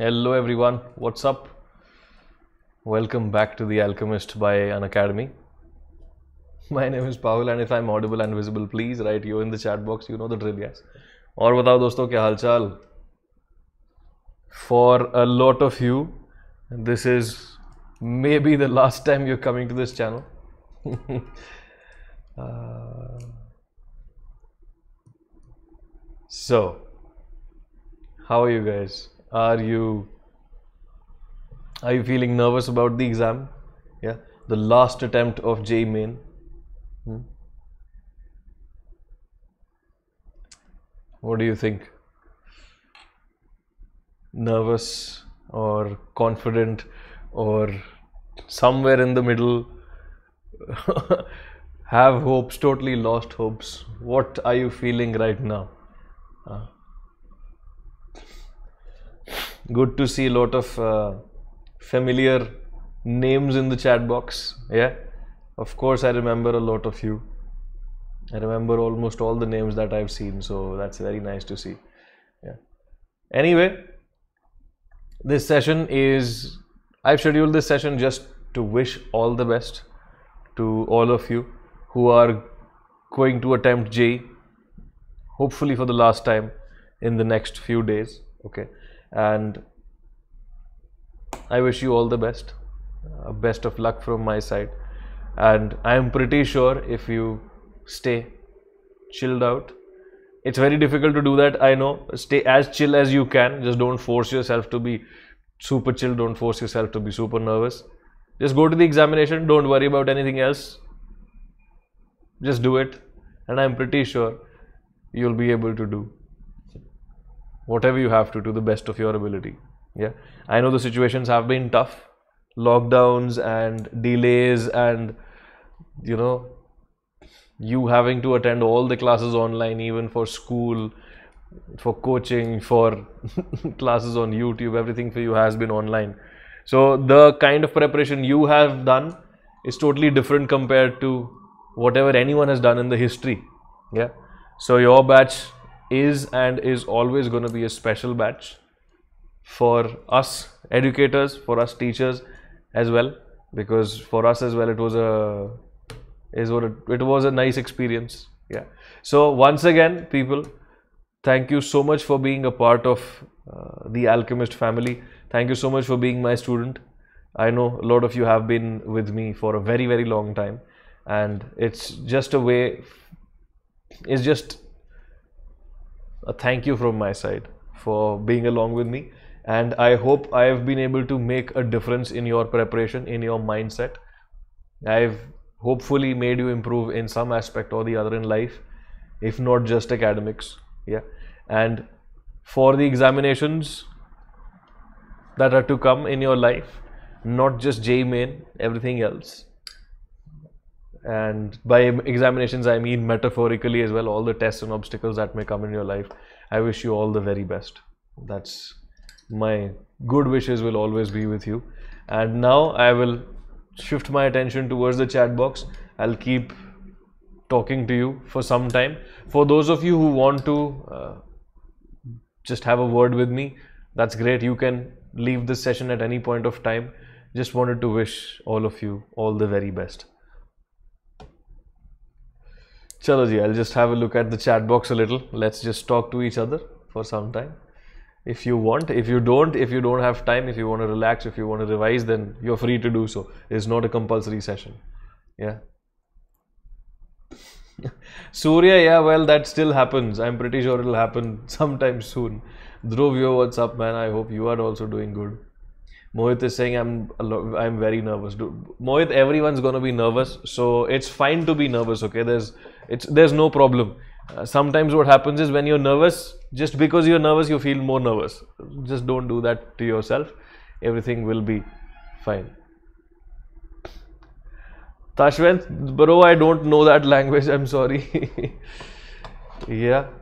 Hello everyone, what's up? Welcome back to The Alchemist by An Academy. My name is Pavel, and if I'm audible and visible, please write you in the chat box. You know the drill, guys. Or बताओ दोस्तों क्या हालचाल? For a lot of you, this is maybe the last time you're coming to this channel. uh, so, how are you guys? Are you are you feeling nervous about the exam? Yeah, the last attempt of J main. Hmm? What do you think? Nervous or confident or somewhere in the middle? have hopes, totally lost hopes. What are you feeling right now? Uh, good to see a lot of uh, familiar names in the chat box. Yeah, of course, I remember a lot of you. I remember almost all the names that I've seen, so that's very nice to see. Yeah. Anyway, this session is I've scheduled this session just to wish all the best to all of you who are going to attempt J, hopefully for the last time in the next few days. Okay and I wish you all the best. Uh, best of luck from my side. And I am pretty sure if you stay chilled out, it's very difficult to do that. I know. Stay as chill as you can. Just don't force yourself to be super chill. Don't force yourself to be super nervous. Just go to the examination. Don't worry about anything else. Just do it. And I'm pretty sure you'll be able to do whatever you have to to the best of your ability. Yeah, I know the situations have been tough, lockdowns and delays, and you know, you having to attend all the classes online, even for school, for coaching, for classes on YouTube, everything for you has been online. So the kind of preparation you have done is totally different compared to whatever anyone has done in the history. Yeah. So your batch is and is always going to be a special batch for us educators, for us teachers as well, because for us as well it was a is what it, it was a nice experience. Yeah. So once again, people, thank you so much for being a part of uh, the Alchemist family. Thank you so much for being my student. I know a lot of you have been with me for a very very long time, and it's just a way. It's just a thank you from my side for being along with me. And I hope I have been able to make a difference in your preparation, in your mindset. I've hopefully made you improve in some aspect or the other in life, if not just academics. Yeah. And for the examinations that are to come in your life, not just J main, everything else and by examinations i mean metaphorically as well all the tests and obstacles that may come in your life i wish you all the very best that's my good wishes will always be with you and now i will shift my attention towards the chat box i'll keep talking to you for some time for those of you who want to uh, just have a word with me that's great you can leave this session at any point of time just wanted to wish all of you all the very best Chalo ji, I'll just have a look at the chat box a little. Let's just talk to each other for some time. If you want, if you don't, if you don't have time, if you want to relax, if you want to revise, then you're free to do so. It's not a compulsory session. Yeah. Surya, yeah, well, that still happens. I'm pretty sure it'll happen sometime soon. Dhruv, what's up, man? I hope you are also doing good. Mohit is saying I'm I'm very nervous. Mohit, everyone's gonna be nervous, so it's fine to be nervous. Okay, there's it's there's no problem uh, sometimes what happens is when you're nervous just because you're nervous you feel more nervous just don't do that to yourself everything will be fine Tashwent bro I don't know that language I'm sorry yeah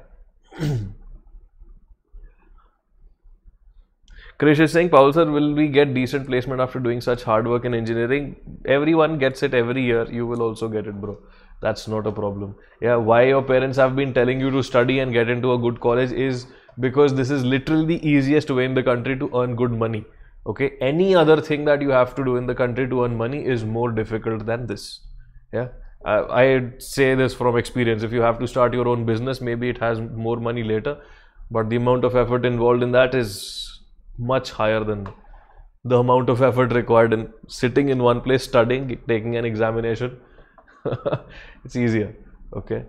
Krish is saying Paul sir will we get decent placement after doing such hard work in engineering everyone gets it every year you will also get it bro that's not a problem yeah why your parents have been telling you to study and get into a good college is because this is literally the easiest way in the country to earn good money okay any other thing that you have to do in the country to earn money is more difficult than this yeah i say this from experience if you have to start your own business maybe it has more money later but the amount of effort involved in that is much higher than the amount of effort required in sitting in one place studying taking an examination it's easier okay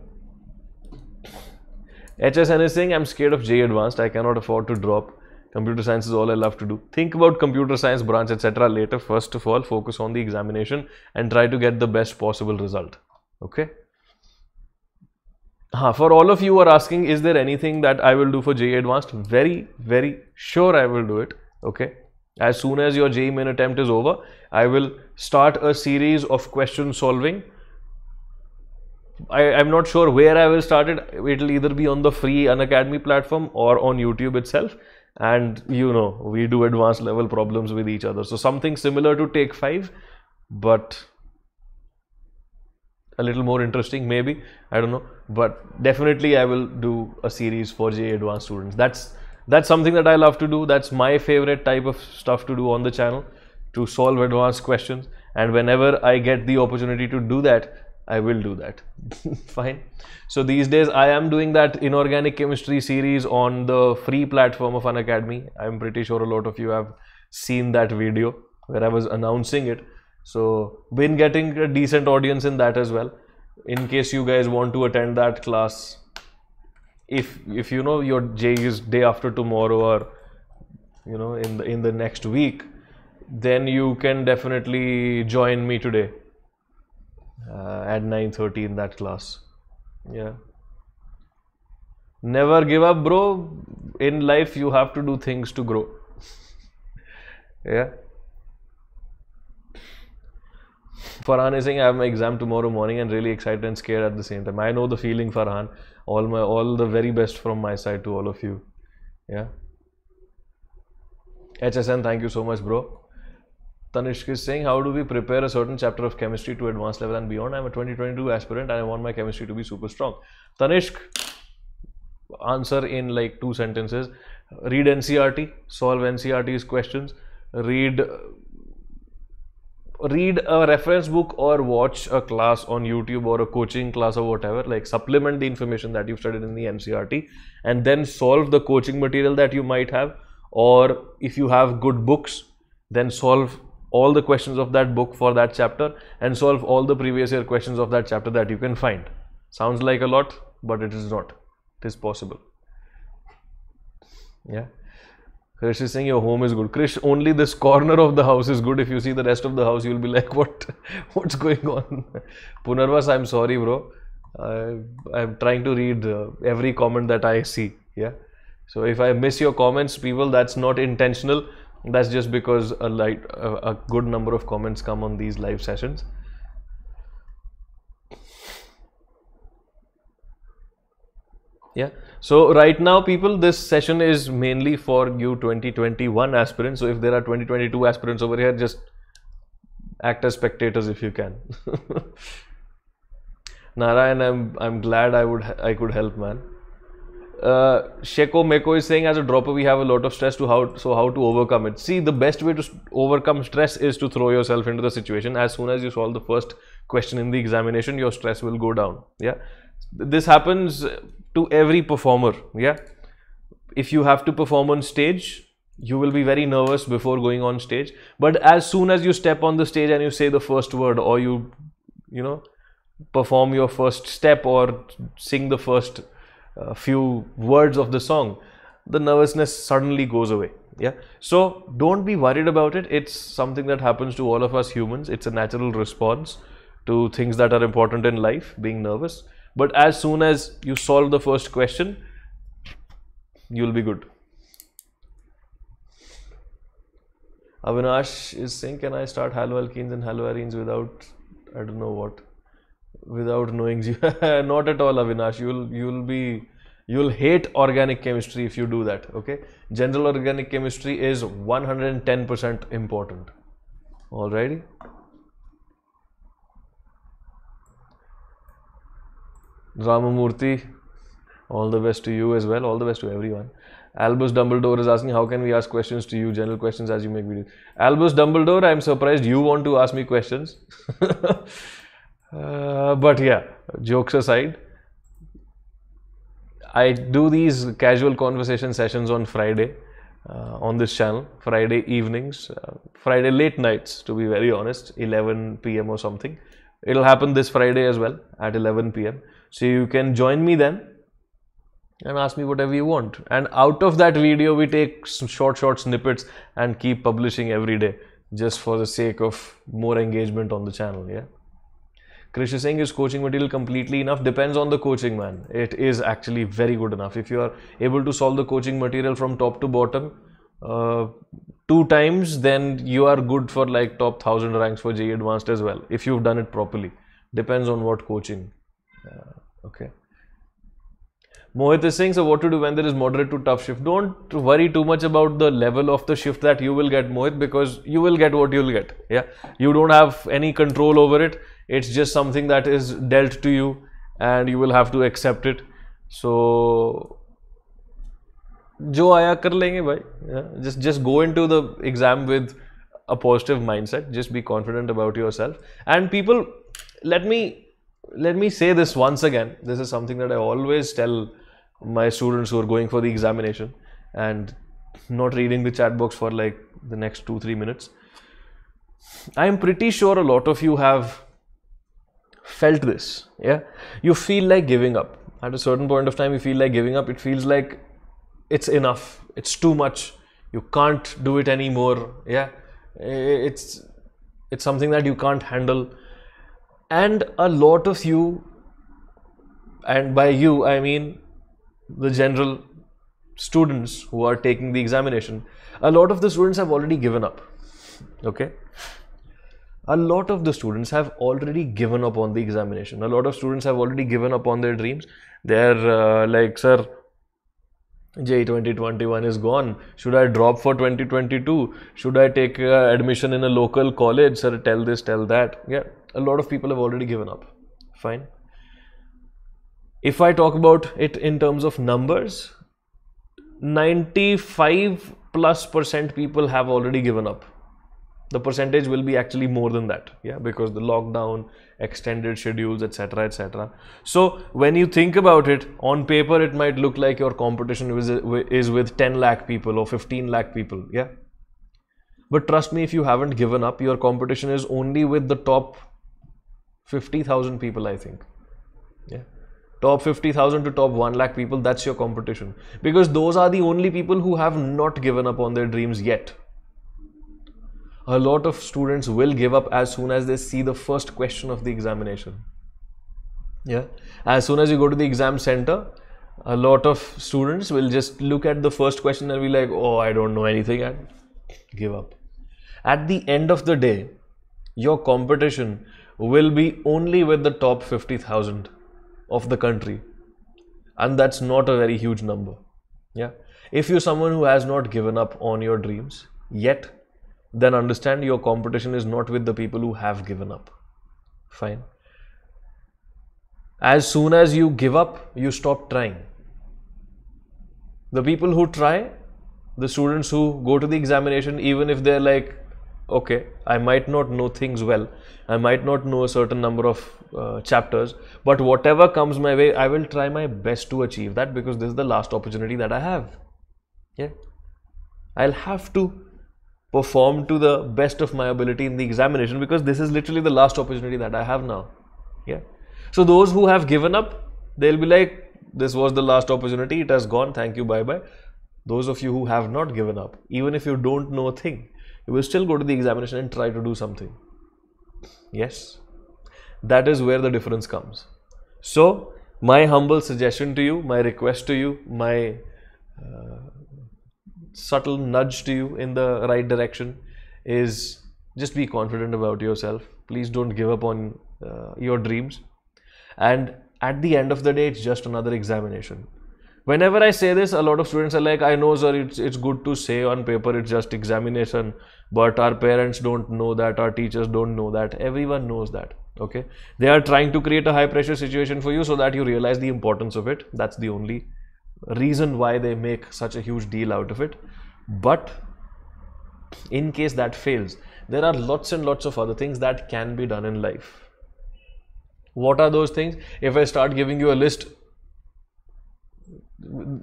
HSN is saying I'm scared of J advanced I cannot afford to drop computer science is all I love to do think about computer science branch etc later first of all focus on the examination and try to get the best possible result okay uh, for all of you are asking is there anything that I will do for JE Advanced very very sure I will do it okay as soon as your JE main attempt is over I will start a series of question solving I, am not sure where I will start it. It'll either be on the free Unacademy platform or on YouTube itself. And you know, we do advanced level problems with each other. So something similar to Take 5, but a little more interesting maybe. I don't know. But definitely I will do a series for JA Advanced students. That's that's something that I love to do. That's my favorite type of stuff to do on the channel to solve advanced questions. And whenever I get the opportunity to do that, I will do that. Fine. So these days I am doing that inorganic chemistry series on the free platform of Unacademy. I'm pretty sure a lot of you have seen that video where I was announcing it. So been getting a decent audience in that as well. In case you guys want to attend that class, if if you know your J is day after tomorrow or you know in the in the next week, then you can definitely join me today uh, at 9.30 in that class. Yeah. Never give up, bro. In life, you have to do things to grow. yeah. Farhan is saying I have my exam tomorrow morning and really excited and scared at the same time. I know the feeling, Farhan. All my all the very best from my side to all of you. Yeah. HSN, thank you so much, bro. Tanishq is saying, how do we prepare a certain chapter of chemistry to advanced level and beyond? I'm a 2022 aspirant and I want my chemistry to be super strong. Tanishq, answer in like two sentences. Read NCRT, solve NCRT's questions, read read a reference book or watch a class on YouTube or a coaching class or whatever, like supplement the information that you've studied in the NCRT and then solve the coaching material that you might have. Or if you have good books, then solve all the questions of that book for that chapter and solve all the previous year questions of that chapter that you can find. Sounds like a lot, but it is not. It is possible. Yeah. Krish is saying your home is good. Krish, only this corner of the house is good. If you see the rest of the house, you'll be like, what, what's going on? Punarvas, I'm sorry, bro. I'm trying to read uh, every comment that I see. Yeah. So if I miss your comments, people, that's not intentional that's just because a light a, a good number of comments come on these live sessions yeah so right now people this session is mainly for you 2021 aspirants so if there are 2022 aspirants over here just act as spectators if you can narayan i'm i'm glad i would i could help man uh, Sheko Meko is saying as a dropper we have a lot of stress to how so how to overcome it. See the best way to overcome stress is to throw yourself into the situation. As soon as you solve the first question in the examination, your stress will go down. Yeah, this happens to every performer. Yeah, if you have to perform on stage, you will be very nervous before going on stage. But as soon as you step on the stage and you say the first word or you, you know, perform your first step or sing the first a few words of the song, the nervousness suddenly goes away. Yeah. So don't be worried about it. It's something that happens to all of us humans. It's a natural response to things that are important in life, being nervous. But as soon as you solve the first question, you'll be good. Avinash is saying, can I start halal alkenes and halal without, I don't know what without knowing not at all avinash you'll you'll be you'll hate organic chemistry if you do that okay general organic chemistry is 110% important All righty, Ramamurthy all the best to you as well all the best to everyone Albus Dumbledore is asking, how can we ask questions to you, general questions as you make videos? Albus Dumbledore, I'm surprised you want to ask me questions. Uh, but yeah, jokes aside, I do these casual conversation sessions on Friday uh, on this channel, Friday evenings, uh, Friday late nights to be very honest, 11 pm or something. It'll happen this Friday as well at 11 pm. So you can join me then and ask me whatever you want. And out of that video, we take short, short snippets and keep publishing every day just for the sake of more engagement on the channel. Yeah. Krish is saying, is coaching material completely enough? Depends on the coaching, man. It is actually very good enough. If you are able to solve the coaching material from top to bottom uh, two times, then you are good for like top 1000 ranks for J Advanced as well, if you've done it properly. Depends on what coaching. Uh, okay. Mohit is saying, so what to do when there is moderate to tough shift? Don't worry too much about the level of the shift that you will get, Mohit, because you will get what you'll get. Yeah, you don't have any control over it it's just something that is dealt to you and you will have to accept it so जो आया कर लेंगे भाई Just just go into the exam with a positive mindset. Just be confident about yourself. And people, let me let me say this once again. This is something that I always tell my students who are going for the examination and not reading the chat box for like the next two, three minutes. I am pretty sure a lot of you have felt this yeah you feel like giving up at a certain point of time you feel like giving up it feels like it's enough it's too much you can't do it anymore yeah it's it's something that you can't handle and a lot of you and by you i mean the general students who are taking the examination a lot of the students have already given up okay a lot of the students have already given up on the examination. A lot of students have already given up on their dreams. They're uh, like, sir, J 2021 is gone. Should I drop for 2022? Should I take uh, admission in a local college? Sir, tell this, tell that. Yeah, a lot of people have already given up. Fine. If I talk about it in terms of numbers, 95 plus percent people have already given up the percentage will be actually more than that yeah because the lockdown extended schedules etc etc so when you think about it on paper it might look like your competition is, is with 10 lakh people or 15 lakh people yeah but trust me if you haven't given up your competition is only with the top 50000 people i think yeah top 50000 to top 1 lakh people that's your competition because those are the only people who have not given up on their dreams yet a lot of students will give up as soon as they see the first question of the examination. Yeah, as soon as you go to the exam center, a lot of students will just look at the first question and be like, oh, I don't know anything, and give up. At the end of the day, your competition will be only with the top 50,000 of the country, and that's not a very huge number. Yeah, if you're someone who has not given up on your dreams yet, then understand your competition is not with the people who have given up. Fine. As soon as you give up, you stop trying. The people who try, the students who go to the examination, even if they're like, okay, I might not know things well, I might not know a certain number of uh, chapters, but whatever comes my way, I will try my best to achieve that because this is the last opportunity that I have. Yeah. I'll have to perform to the best of my ability in the examination because this is literally the last opportunity that I have now. Yeah. So those who have given up, they'll be like, this was the last opportunity. It has gone. Thank you. Bye bye. Those of you who have not given up, even if you don't know a thing, you will still go to the examination and try to do something. Yes. That is where the difference comes. So my humble suggestion to you, my request to you, my uh, subtle nudge to you in the right direction is just be confident about yourself. Please don't give up on uh, your dreams. And at the end of the day, it's just another examination. Whenever I say this, a lot of students are like, I know, sir, it's, it's good to say on paper it's just examination, but our parents don't know that, our teachers don't know that. Everyone knows that. Okay. They are trying to create a high pressure situation for you so that you realize the importance of it. That's the only reason why they make such a huge deal out of it but in case that fails there are lots and lots of other things that can be done in life what are those things if i start giving you a list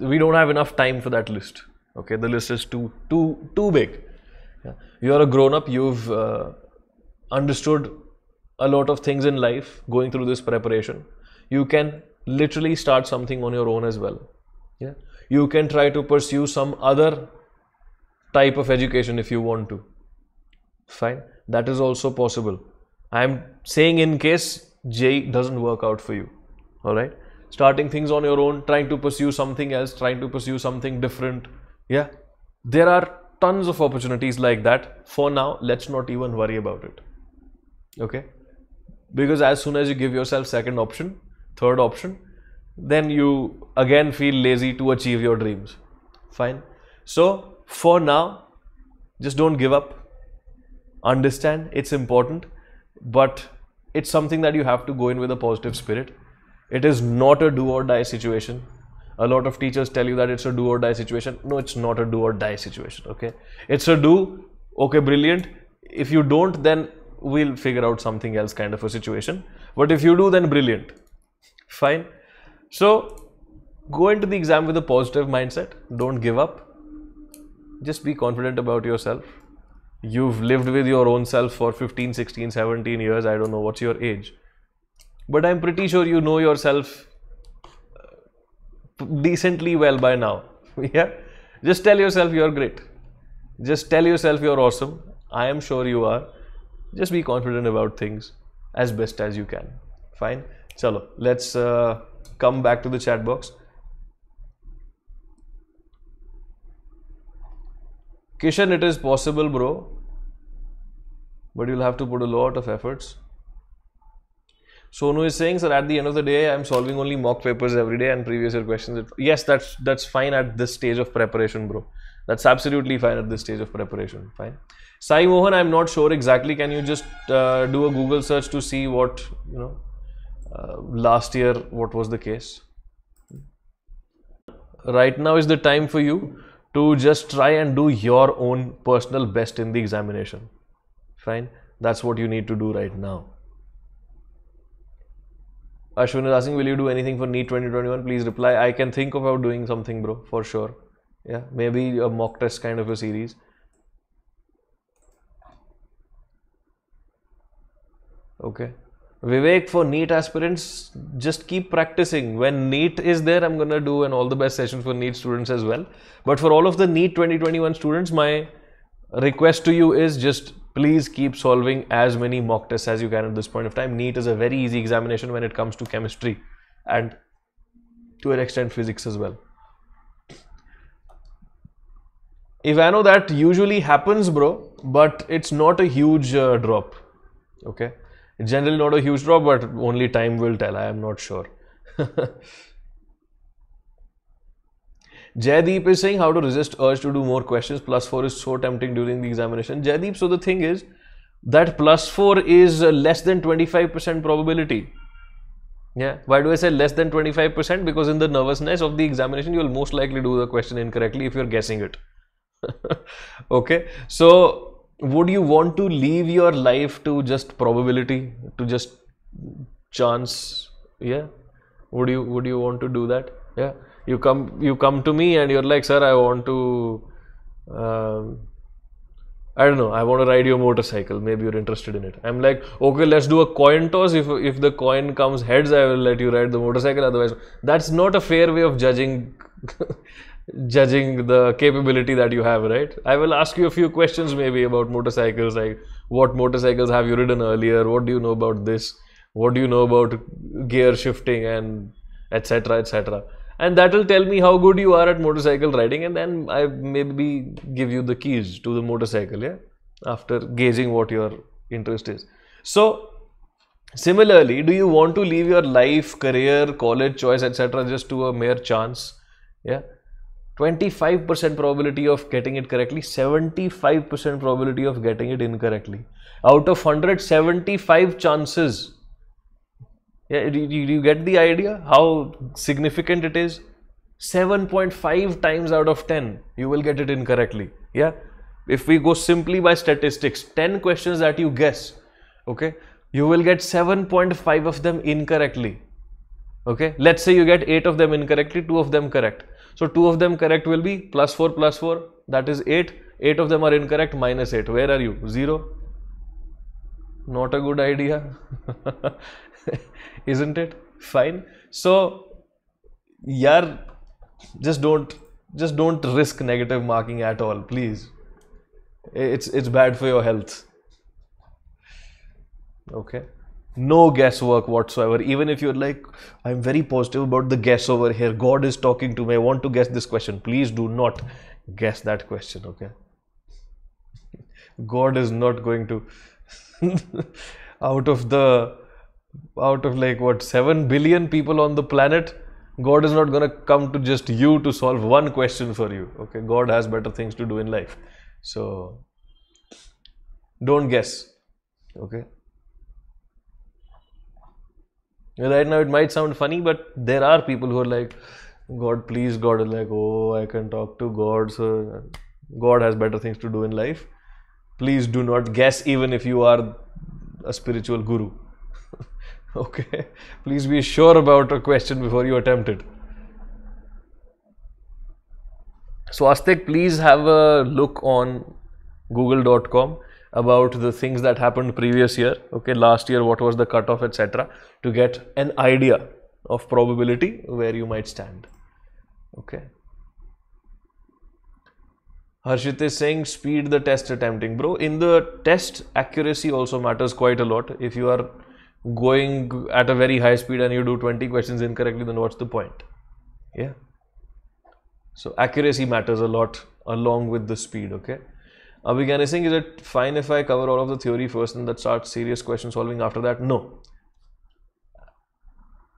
we don't have enough time for that list okay the list is too too too big yeah. you are a grown up you've uh, understood a lot of things in life going through this preparation you can literally start something on your own as well yeah you can try to pursue some other type of education if you want to fine that is also possible i'm saying in case j doesn't work out for you all right starting things on your own trying to pursue something else trying to pursue something different yeah there are tons of opportunities like that for now let's not even worry about it okay because as soon as you give yourself second option third option then you again feel lazy to achieve your dreams. Fine. So, for now, just don't give up. Understand it's important, but it's something that you have to go in with a positive spirit. It is not a do or die situation. A lot of teachers tell you that it's a do or die situation. No, it's not a do or die situation. Okay. It's a do. Okay, brilliant. If you don't, then we'll figure out something else kind of a situation. But if you do, then brilliant. Fine. So go into the exam with a positive mindset. Don't give up. Just be confident about yourself. You've lived with your own self for 15, 16, 17 years. I don't know what's your age. But I'm pretty sure you know yourself uh, decently well by now. yeah. Just tell yourself you're great. Just tell yourself you're awesome. I am sure you are. Just be confident about things as best as you can. Fine. Chalo, let's. Uh, come back to the chat box. Kishan, it is possible, bro, but you'll have to put a lot of efforts. Sonu is saying, sir, at the end of the day, I'm solving only mock papers every day and previous year questions. Yes, that's that's fine at this stage of preparation, bro. That's absolutely fine at this stage of preparation. Fine. Sai Mohan, I'm not sure exactly. Can you just uh, do a Google search to see what you know uh, last year, what was the case? Right now is the time for you to just try and do your own personal best in the examination. Fine. That's what you need to do right now. Ashwin is asking, will you do anything for NEET 2021? Please reply. I can think about doing something, bro, for sure. Yeah, maybe a mock test kind of a series. Okay. Vivek, for NEET aspirants, just keep practicing. When NEET is there, I'm going to do an all the best sessions for NEET students as well. But for all of the NEET 2021 students, my request to you is just please keep solving as many mock tests as you can at this point of time. NEET is a very easy examination when it comes to chemistry and to an extent physics as well. If I know that usually happens, bro, but it's not a huge uh, drop. Okay generally not a huge drop, but only time will tell. I am not sure. Jaydeep is saying how to resist urge to do more questions. Plus 4 is so tempting during the examination. Jaydeep, so the thing is that plus 4 is less than 25% probability. Yeah. Why do I say less than 25%? Because in the nervousness of the examination, you will most likely do the question incorrectly if you're guessing it. okay. So would you want to leave your life to just probability, to just chance? Yeah. Would you would you want to do that? Yeah. You come you come to me and you're like, sir, I want to. Um, I don't know, I want to ride your motorcycle, maybe you're interested in it. I'm like, okay, let's do a coin toss. If if the coin comes heads, I will let you ride the motorcycle, otherwise that's not a fair way of judging judging the capability that you have, right? I will ask you a few questions maybe about motorcycles, like what motorcycles have you ridden earlier? What do you know about this? What do you know about gear shifting and etc. etc. And that will tell me how good you are at motorcycle riding, and then I maybe give you the keys to the motorcycle, yeah, after gauging what your interest is. So, similarly, do you want to leave your life, career, college choice, etc., just to a mere chance? Yeah 25% probability of getting it correctly, 75% probability of getting it incorrectly. Out of 175 chances, yeah, do, you, do you get the idea how significant it is? 7.5 times out of 10, you will get it incorrectly. Yeah, if we go simply by statistics, 10 questions that you guess, okay, you will get 7.5 of them incorrectly. Okay, let's say you get 8 of them incorrectly, 2 of them correct so 2 of them correct will be plus 4 plus 4 that is 8. 8 of them are incorrect minus 8. Where are you? 0. Not a good idea. Isn't it? Fine. So yaar just don't just don't risk negative marking at all please. It's it's bad for your health. Okay no guesswork whatsoever even if you're like i'm very positive about the guess over here god is talking to me i want to guess this question please do not guess that question okay god is not going to out of the out of like what 7 billion people on the planet god is not going to come to just you to solve one question for you okay god has better things to do in life so don't guess okay Right now, it might sound funny, but there are people who are like, God, please, God is like, oh, I can talk to God. So, God has better things to do in life. Please do not guess, even if you are a spiritual guru. okay? Please be sure about a question before you attempt it. Swastik, please have a look on google.com about the things that happened previous year okay last year what was the cutoff etc to get an idea of probability where you might stand okay Harshit is saying speed the test attempting bro in the test accuracy also matters quite a lot if you are going at a very high speed and you do 20 questions incorrectly then what's the point yeah so accuracy matters a lot along with the speed okay are we guessing? Is it fine if I cover all of the theory first and that start serious question solving after that? No.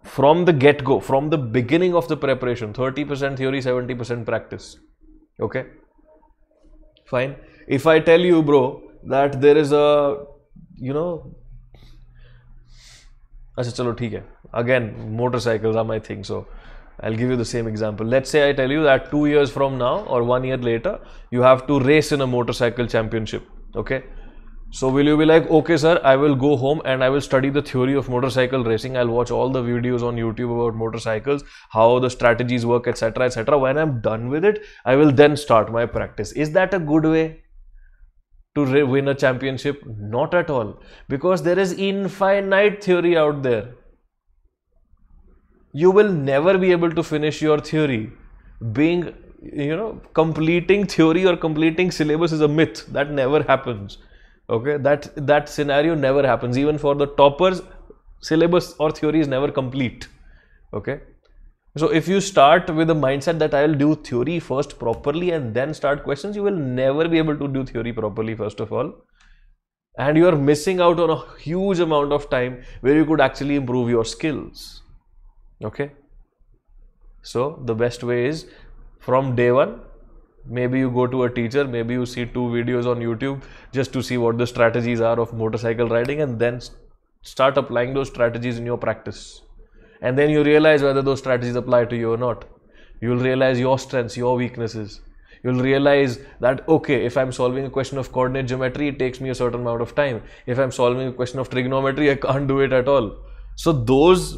From the get go, from the beginning of the preparation, 30% theory, 70% practice. Okay? Fine. If I tell you, bro, that there is a, you know, अच्छा चलो ठीक है again motorcycles are my thing so I'll give you the same example. Let's say I tell you that two years from now or one year later, you have to race in a motorcycle championship. Okay. So will you be like, okay, sir, I will go home and I will study the theory of motorcycle racing. I'll watch all the videos on YouTube about motorcycles, how the strategies work, etc., etc. When I'm done with it, I will then start my practice. Is that a good way to win a championship? Not at all, because there is infinite theory out there you will never be able to finish your theory being you know completing theory or completing syllabus is a myth that never happens okay that that scenario never happens even for the toppers syllabus or theory is never complete okay so if you start with the mindset that i'll do theory first properly and then start questions you will never be able to do theory properly first of all and you are missing out on a huge amount of time where you could actually improve your skills okay so the best way is from day one maybe you go to a teacher maybe you see two videos on youtube just to see what the strategies are of motorcycle riding and then start applying those strategies in your practice and then you realize whether those strategies apply to you or not you'll realize your strengths your weaknesses you'll realize that okay if i'm solving a question of coordinate geometry it takes me a certain amount of time if i'm solving a question of trigonometry i can't do it at all so those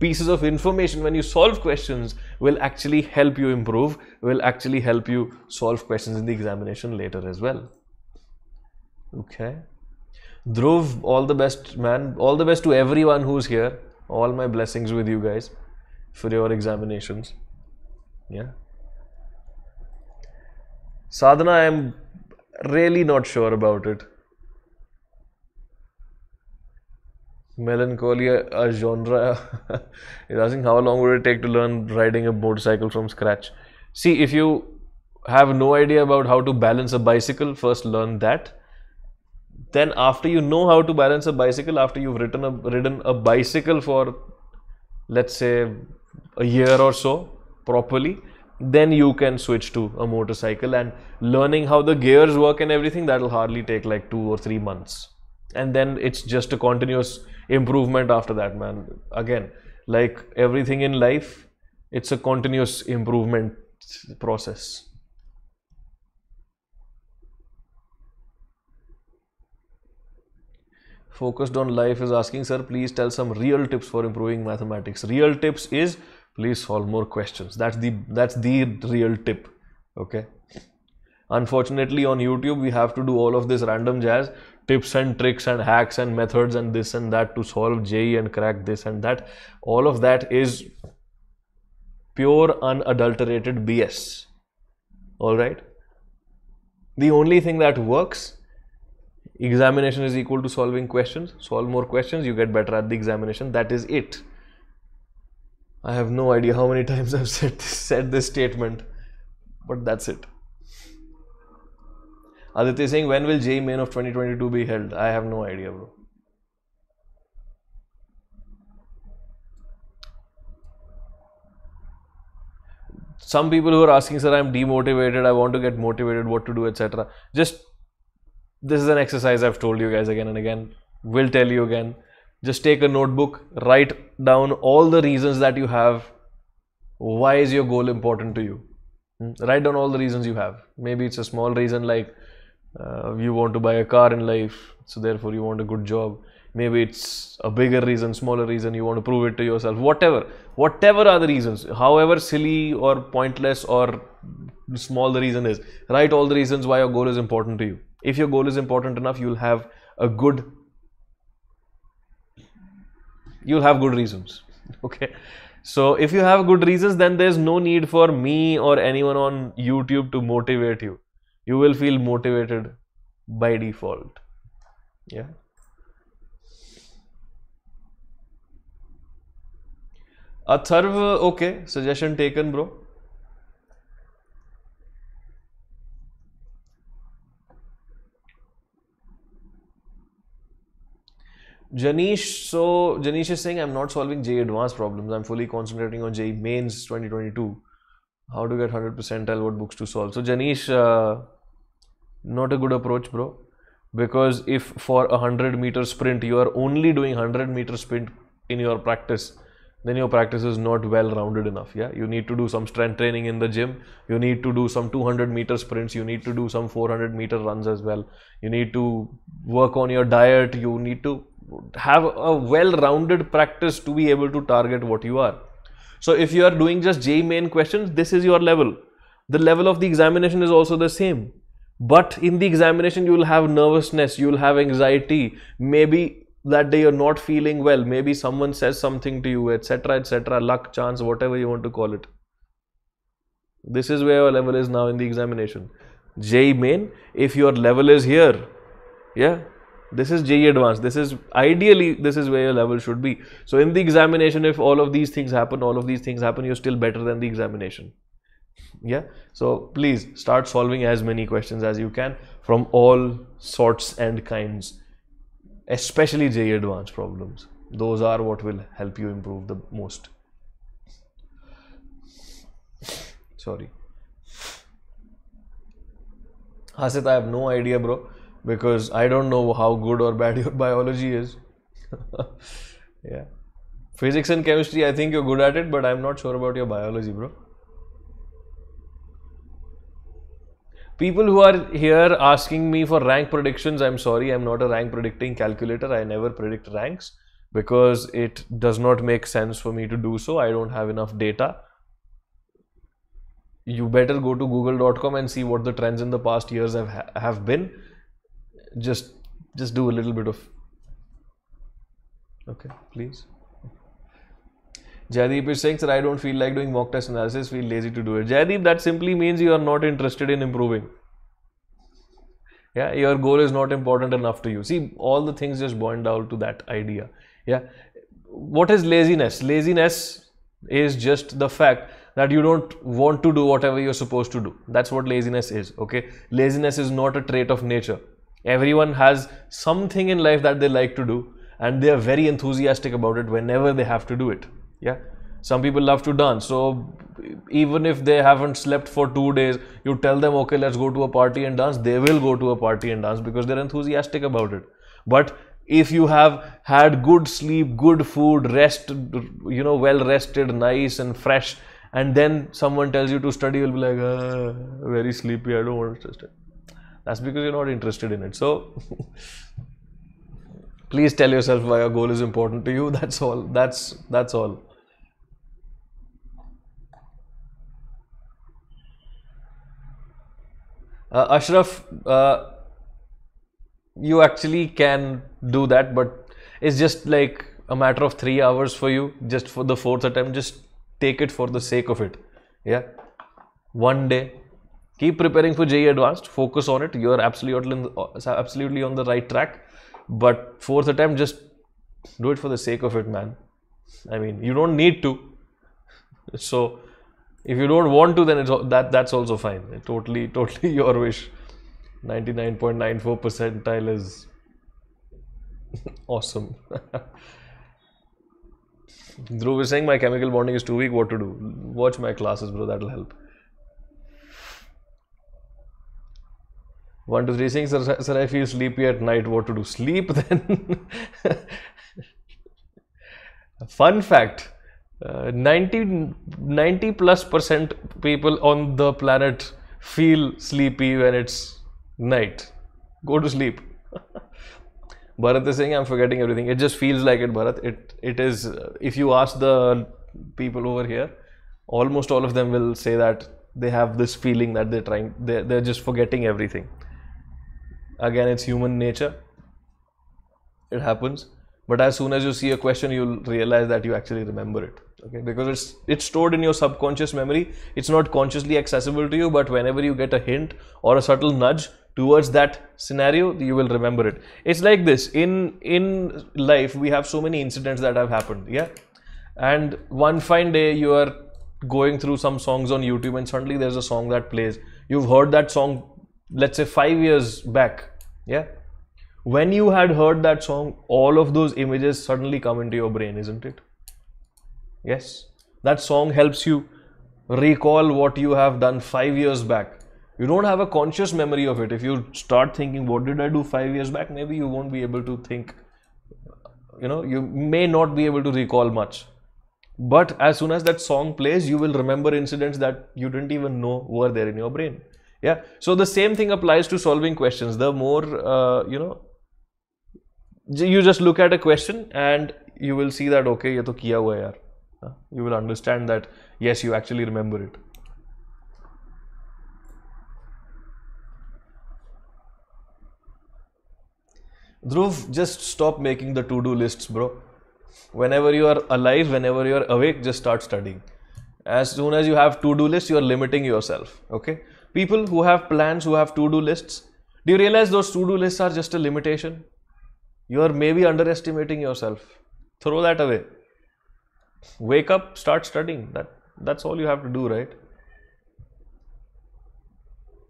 pieces of information when you solve questions will actually help you improve, will actually help you solve questions in the examination later as well. Okay. Dhruv, all the best, man. All the best to everyone who's here. All my blessings with you guys for your examinations. Yeah. Sadhana, I'm really not sure about it. melancholia a genre is asking how long would it take to learn riding a motorcycle from scratch see if you have no idea about how to balance a bicycle first learn that then after you know how to balance a bicycle after you've ridden a, ridden a bicycle for let's say a year or so properly then you can switch to a motorcycle and learning how the gears work and everything that'll hardly take like 2 or 3 months and then it's just a continuous improvement after that, man. Again, like everything in life, it's a continuous improvement process. Focused on life is asking, sir, please tell some real tips for improving mathematics. Real tips is please solve more questions. That's the that's the real tip. Okay. Unfortunately, on YouTube, we have to do all of this random jazz tips and tricks and hacks and methods and this and that to solve JE and crack this and that. All of that is pure unadulterated BS. All right. The only thing that works examination is equal to solving questions solve more questions you get better at the examination that is it i have no idea how many times i've said this, said this statement but that's it Aditya is saying, when will J Main of 2022 be held? I have no idea, bro. Some people who are asking, sir, I'm demotivated, I want to get motivated, what to do, etc. Just this is an exercise I've told you guys again and again, will tell you again. Just take a notebook, write down all the reasons that you have. Why is your goal important to you? Hmm? write down all the reasons you have maybe it's a small reason like uh, you want to buy a car in life so therefore you want a good job maybe it's a bigger reason smaller reason you want to prove it to yourself whatever whatever are the reasons however silly or pointless or small the reason is write all the reasons why your goal is important to you if your goal is important enough you'll have a good you'll have good reasons okay so if you have good reasons then there's no need for me or anyone on youtube to motivate you you will feel motivated by default yeah Atharv, okay, suggestion taken, bro. Janish, so Janish is saying I'm not solving J advanced problems. I'm fully concentrating on J mains 2022. How to get 100 percentile? What books to solve? So Janish, uh, not a good approach bro because if for a 100 meter sprint you are only doing 100 meter sprint in your practice then your practice is not well rounded enough yeah you need to do some strength training in the gym you need to do some 200 meter sprints you need to do some 400 meter runs as well you need to work on your diet you need to have a well rounded practice to be able to target what you are so if you are doing just j main questions this is your level the level of the examination is also the same but in the examination, you will have nervousness, you will have anxiety. Maybe that day you're not feeling well. Maybe someone says something to you, etc., etc. Luck, chance, whatever you want to call it. This is where your level is now in the examination. J main, if your level is here, yeah, this is J advanced. This is ideally, this is where your level should be. So in the examination, if all of these things happen, all of these things happen, you're still better than the examination yeah so please start solving as many questions as you can from all sorts and kinds especially j advanced problems those are what will help you improve the most sorry hasit i have no idea bro because i don't know how good or bad your biology is yeah physics and chemistry i think you're good at it but i'm not sure about your biology bro people who are here asking me for rank predictions i'm sorry i'm not a rank predicting calculator i never predict ranks because it does not make sense for me to do so i don't have enough data you better go to google.com and see what the trends in the past years have have been just just do a little bit of okay please Jaydeep is saying, sir, I don't feel like doing mock test analysis, feel lazy to do it. Jaydeep, that simply means you are not interested in improving. Yeah, your goal is not important enough to you. See, all the things just boil down to that idea. Yeah. What is laziness? Laziness is just the fact that you don't want to do whatever you're supposed to do. That's what laziness is. Okay. Laziness is not a trait of nature. Everyone has something in life that they like to do, and they are very enthusiastic about it whenever they have to do it yeah some people love to dance so even if they haven't slept for two days you tell them okay let's go to a party and dance they will go to a party and dance because they're enthusiastic about it but if you have had good sleep good food rest you know well rested nice and fresh and then someone tells you to study you'll be like ah, very sleepy i don't want to study that's because you're not interested in it so please tell yourself why your goal is important to you that's all that's that's all Uh, Ashraf, uh, you actually can do that, but it's just like a matter of three hours for you, just for the fourth attempt. Just take it for the sake of it. Yeah. One day. Keep preparing for JE Advanced. Focus on it. You are absolutely uh, absolutely on the right track. But fourth attempt, just do it for the sake of it, man. I mean, you don't need to. So if you don't want to, then it's that that's also fine. totally, totally your wish. 99.94 percentile is awesome. Dhruv is saying my chemical bonding is too weak. What to do? Watch my classes, bro. That'll help. One, two, three, saying, sir, sir, I feel sleepy at night. What to do? Sleep then. Fun fact 90, 90 plus percent people on the planet feel sleepy when it's night. Go to sleep. Bharat is saying, I'm forgetting everything. It just feels like it, Bharat. It, it is, if you ask the people over here, almost all of them will say that they have this feeling that they're trying, they're, they're just forgetting everything. Again, it's human nature. It happens. But as soon as you see a question, you'll realize that you actually remember it okay because it's it's stored in your subconscious memory it's not consciously accessible to you but whenever you get a hint or a subtle nudge towards that scenario you will remember it it's like this in in life we have so many incidents that have happened yeah and one fine day you are going through some songs on youtube and suddenly there's a song that plays you've heard that song let's say 5 years back yeah when you had heard that song all of those images suddenly come into your brain isn't it Yes, that song helps you recall what you have done five years back. You don't have a conscious memory of it. If you start thinking, what did I do five years back? Maybe you won't be able to think. You know, you may not be able to recall much. But as soon as that song plays, you will remember incidents that you didn't even know were there in your brain. Yeah. So the same thing applies to solving questions. The more, uh, you know, you just look at a question and you will see that, okay, ये तो किया हुआ है यार you will understand that yes you actually remember it Dhruv, just stop making the to-do lists, bro. Whenever you are alive, whenever you are awake, just start studying. As soon as you have to-do lists, you are limiting yourself. Okay? People who have plans, who have to-do lists, do you realize those to-do lists are just a limitation? You are maybe underestimating yourself. Throw that away wake up, start studying. That that's all you have to do, right?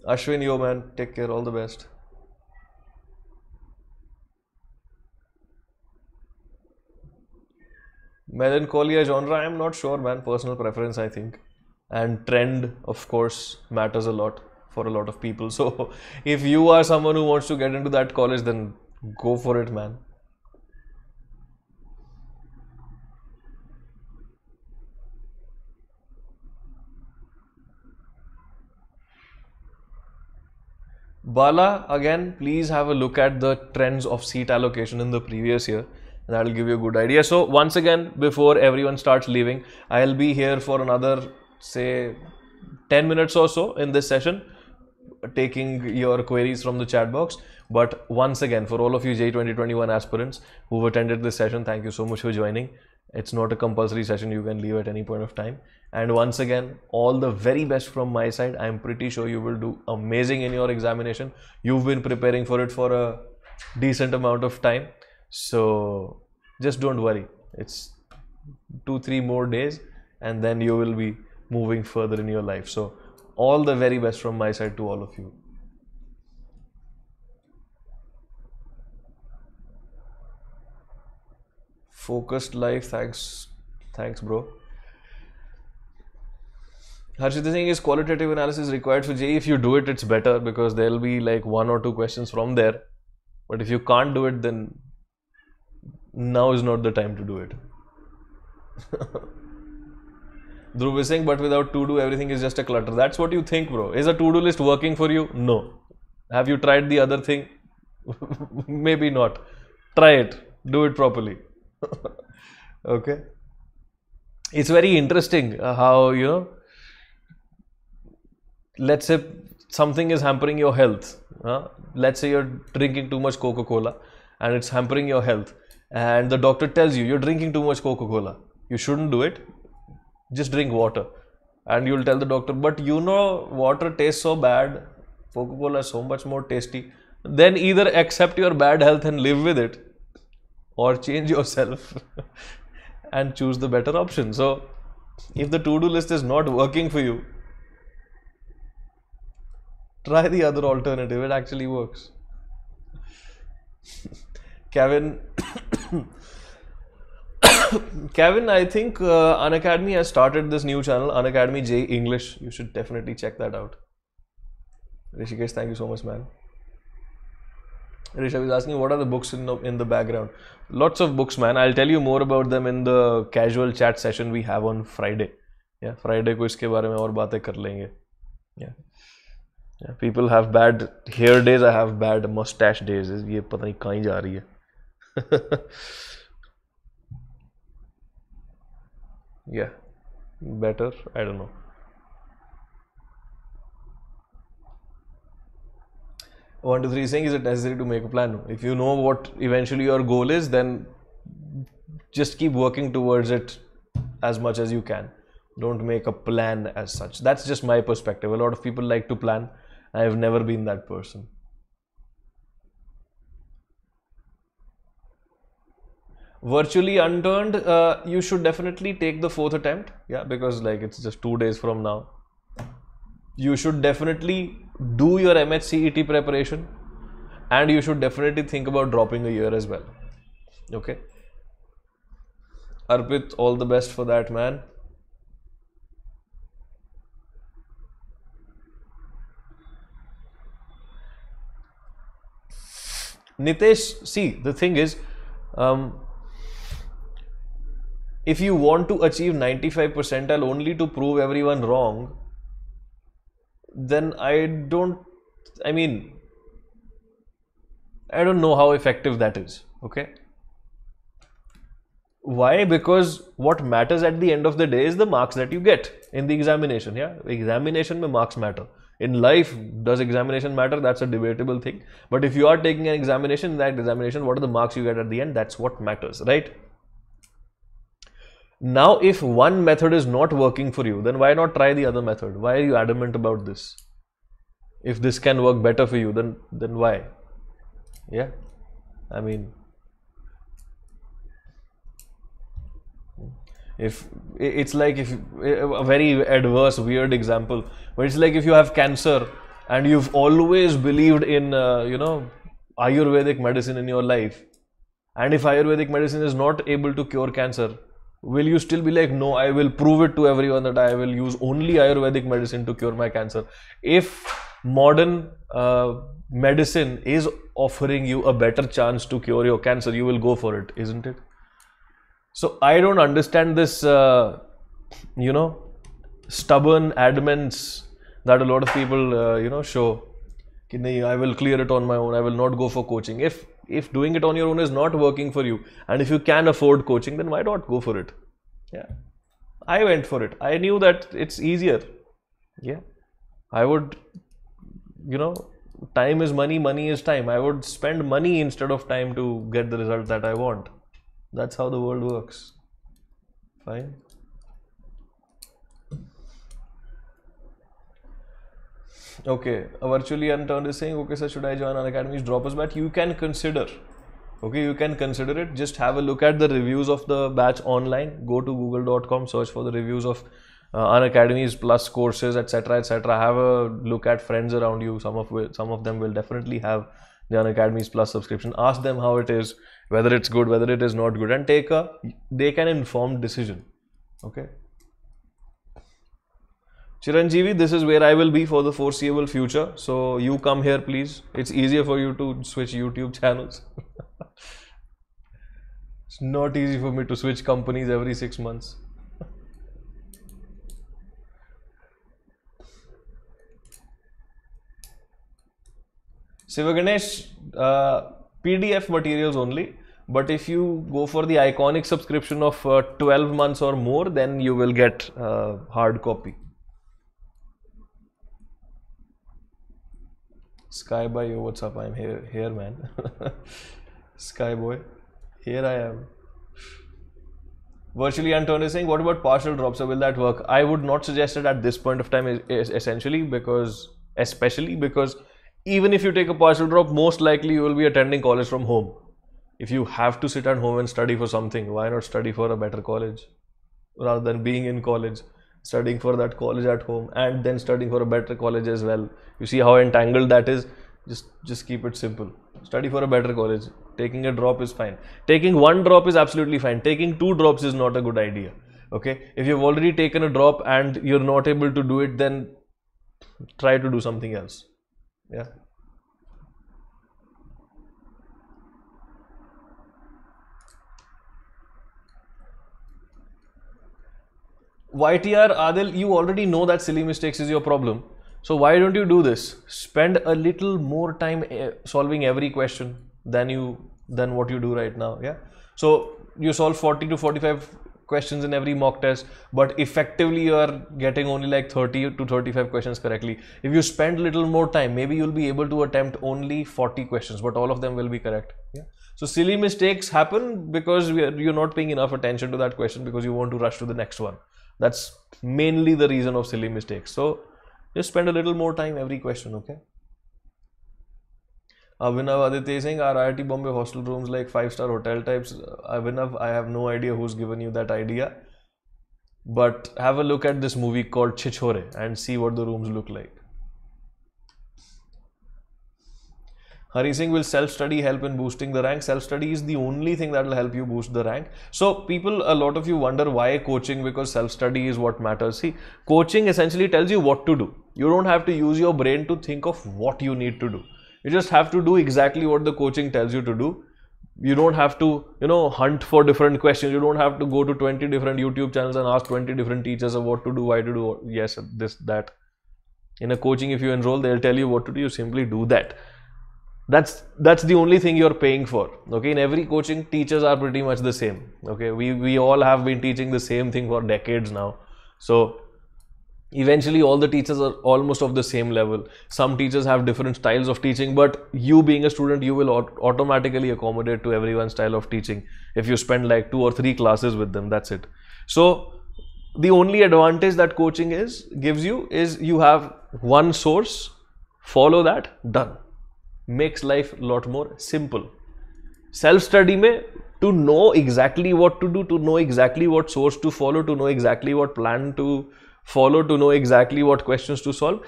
Ashwin, yo man, take care, all the best. Melancholia genre, I am not sure, man. Personal preference, I think. And trend, of course, matters a lot for a lot of people. So, if you are someone who wants to get into that college, then go for it, man. Bala, again, please have a look at the trends of seat allocation in the previous year. And that'll give you a good idea. So once again, before everyone starts leaving, I'll be here for another, say, 10 minutes or so in this session, taking your queries from the chat box. But once again, for all of you J2021 aspirants who've attended this session, thank you so much for joining. It's not a compulsory session. You can leave at any point of time. And once again, all the very best from my side. I'm pretty sure you will do amazing in your examination. You've been preparing for it for a decent amount of time. So just don't worry. It's two, three more days, and then you will be moving further in your life. So, all the very best from my side to all of you. Focused life, thanks, thanks, bro. Harshit is saying is qualitative analysis required for JE. If you do it, it's better because there'll be like one or two questions from there. But if you can't do it, then now is not the time to do it. Dhruv is saying, but without to do, everything is just a clutter. That's what you think, bro. Is a to do list working for you? No. Have you tried the other thing? Maybe not. Try it. Do it properly. okay. It's very interesting uh, how, you know, let's say something is hampering your health. Let's say you're drinking too much Coca Cola and it's hampering your health, and the doctor tells you you're drinking too much Coca Cola. You shouldn't do it. Just drink water. And you'll tell the doctor, but you know, water tastes so bad. Coca Cola is so much more tasty. Then either accept your bad health and live with it, or change yourself and choose the better option. So, if the to do list is not working for you, Try the other alternative, it actually works. Kevin, Kevin, I think uh, Unacademy has started this new channel, Unacademy J English. You should definitely check that out. Rishikesh, thank you so much, man. Rishabh is asking, what are the books in the, in the background? Lots of books, man. I'll tell you more about them in the casual chat session we have on Friday. Yeah, Friday we'll बारे about it Yeah. People have bad hair days I have bad moustache days ये पता नहीं कहाँ जा रही है yeah better i don't know one two three saying is it necessary to make a plan if you know what eventually your goal is then just keep working towards it as much as you can don't make a plan as such that's just my perspective a lot of people like to plan I have never been that person. virtually unturned uh, you should definitely take the fourth attempt yeah because like it's just two days from now you should definitely do your MHCET preparation and you should definitely think about dropping a year as well okay Arpit all the best for that man Nitesh, see, the thing is, um, if you want to achieve 95 percentile only to prove everyone wrong, then I don't, I mean, I don't know how effective that is. Okay. Why? Because what matters at the end of the day is the marks that you get in the examination. Yeah, examination mein marks matter. In life, does examination matter? That's a debatable thing. But if you are taking an examination, that examination, what are the marks you get at the end? That's what matters, right? Now, if one method is not working for you, then why not try the other method? Why are you adamant about this? If this can work better for you, then then why? Yeah, I mean, if it's like if a very adverse weird example but it's like if you have cancer and you've always believed in uh, you know ayurvedic medicine in your life and if ayurvedic medicine is not able to cure cancer will you still be like no i will prove it to everyone that i will use only ayurvedic medicine to cure my cancer if modern uh, medicine is offering you a better chance to cure your cancer you will go for it isn't it so I don't understand this, uh, you know, stubborn adamance that a lot of people, uh, you know, show. I will clear it on my own. I will not go for coaching. If if doing it on your own is not working for you, and if you can afford coaching, then why not go for it? Yeah, I went for it. I knew that it's easier. Yeah, I would, you know, time is money, money is time. I would spend money instead of time to get the result that I want that's how the world works fine okay virtually unturned is saying okay sir should i join an academy drop us but you can consider okay you can consider it just have a look at the reviews of the batch online go to google.com search for the reviews of uh, an plus courses etc etc have a look at friends around you some of some of them will definitely have Jan Academies Plus subscription. Ask them how it is, whether it's good, whether it is not good, and take a they can informed decision. Okay. Chiranjeevi, this is where I will be for the foreseeable future. So you come here, please. It's easier for you to switch YouTube channels. it's not easy for me to switch companies every six months. Sivaganesh, uh, PDF materials only. But if you go for the iconic subscription of uh, 12 months or more, then you will get uh, hard copy. Sky boy, what's up? I'm here, here, man. boy, here I am. Virtually Anton is saying, what about partial drops? So will that work? I would not suggest it at this point of time, essentially, because especially because even if you take a partial drop, most likely you will be attending college from home. If you have to sit at home and study for something, why not study for a better college rather than being in college, studying for that college at home, and then studying for a better college as well? You see how entangled that is. Just just keep it simple. Study for a better college. Taking a drop is fine. Taking one drop is absolutely fine. Taking two drops is not a good idea. Okay, if you've already taken a drop and you're not able to do it, then try to do something else. Yeah. YTR Adil, you already know that silly mistakes is your problem. So why don't you do this? Spend a little more time eh, solving every question than you than what you do right now. Yeah. So you solve 40 to 45 questions in every mock test but effectively you are getting only like 30 to 35 questions correctly if you spend little more time maybe you'll be able to attempt only 40 questions but all of them will be correct yeah so silly mistakes happen because are, you're not paying enough attention to that question because you want to rush to the next one that's mainly the reason of silly mistakes so just spend a little more time every question okay Abhinav Aditya is saying IIT Bombay hostel rooms like five star hotel types. Abhinav, I have no idea who's given you that idea. But have a look at this movie called Chichore and see what the rooms look like. Hari Singh will self study help in boosting the rank. Self study is the only thing that will help you boost the rank. So, people, a lot of you wonder why coaching because self study is what matters. See, coaching essentially tells you what to do. You don't have to use your brain to think of what you need to do. You just have to do exactly what the coaching tells you to do. You don't have to, you know, hunt for different questions. You don't have to go to 20 different YouTube channels and ask 20 different teachers of what to do, why to do, yes, this, that. In a coaching, if you enroll, they'll tell you what to do. You simply do that that's that's the only thing you're paying for okay in every coaching teachers are pretty much the same okay we we all have been teaching the same thing for decades now so eventually all the teachers are almost of the same level some teachers have different styles of teaching but you being a student you will automatically accommodate to everyone's style of teaching if you spend like two or three classes with them that's it so the only advantage that coaching is gives you is you have one source follow that done makes life a lot more simple self study may to know exactly what to do to know exactly what source to follow to know exactly what plan to follow to know exactly what questions to solve,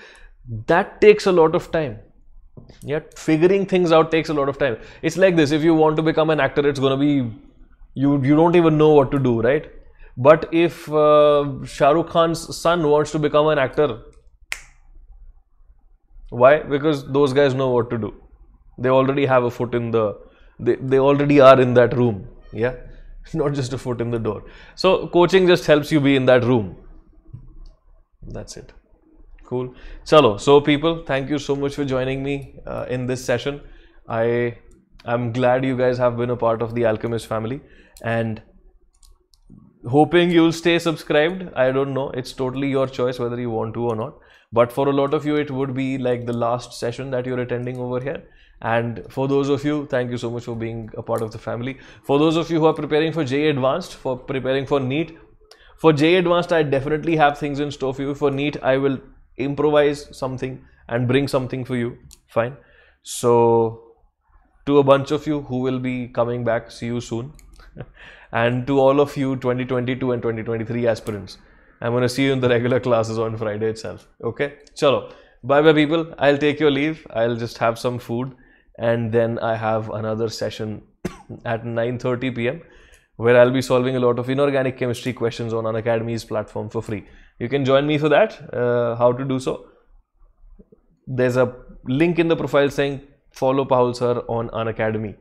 that takes a lot of time. Yeah, figuring things out takes a lot of time. It's like this, if you want to become an actor, it's going to be, you, you don't even know what to do, right? But if uh, Khan's son wants to become an actor, why? Because those guys know what to do. They already have a foot in the, they, they already are in that room. Yeah. Not just a foot in the door. So coaching just helps you be in that room that's it cool chalo so people thank you so much for joining me uh, in this session i i'm glad you guys have been a part of the alchemist family and hoping you'll stay subscribed i don't know it's totally your choice whether you want to or not but for a lot of you it would be like the last session that you're attending over here and for those of you thank you so much for being a part of the family for those of you who are preparing for j advanced for preparing for neat for J Advanced, I definitely have things in store for you. For NEET, I will improvise something and bring something for you. Fine. So, to a bunch of you who will be coming back, see you soon. and to all of you 2022 and 2023 aspirants, I'm going to see you in the regular classes on Friday itself. Okay? Chalo. Bye bye, people. I'll take your leave. I'll just have some food. And then I have another session at 9.30 p.m where I'll be solving a lot of inorganic chemistry questions on Unacademy's platform for free. You can join me for that. Uh, how to do so? There's a link in the profile saying follow Paul sir on Unacademy.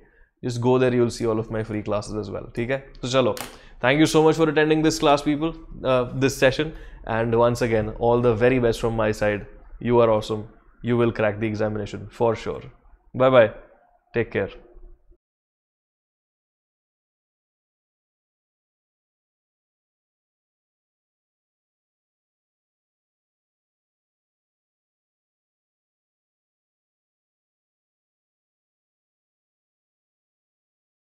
Just go there, you'll see all of my free classes as well. Okay? So, chalo. Thank you so much for attending this class, people, uh, this session. And once again, all the very best from my side. You are awesome. You will crack the examination for sure. Bye bye. Take care.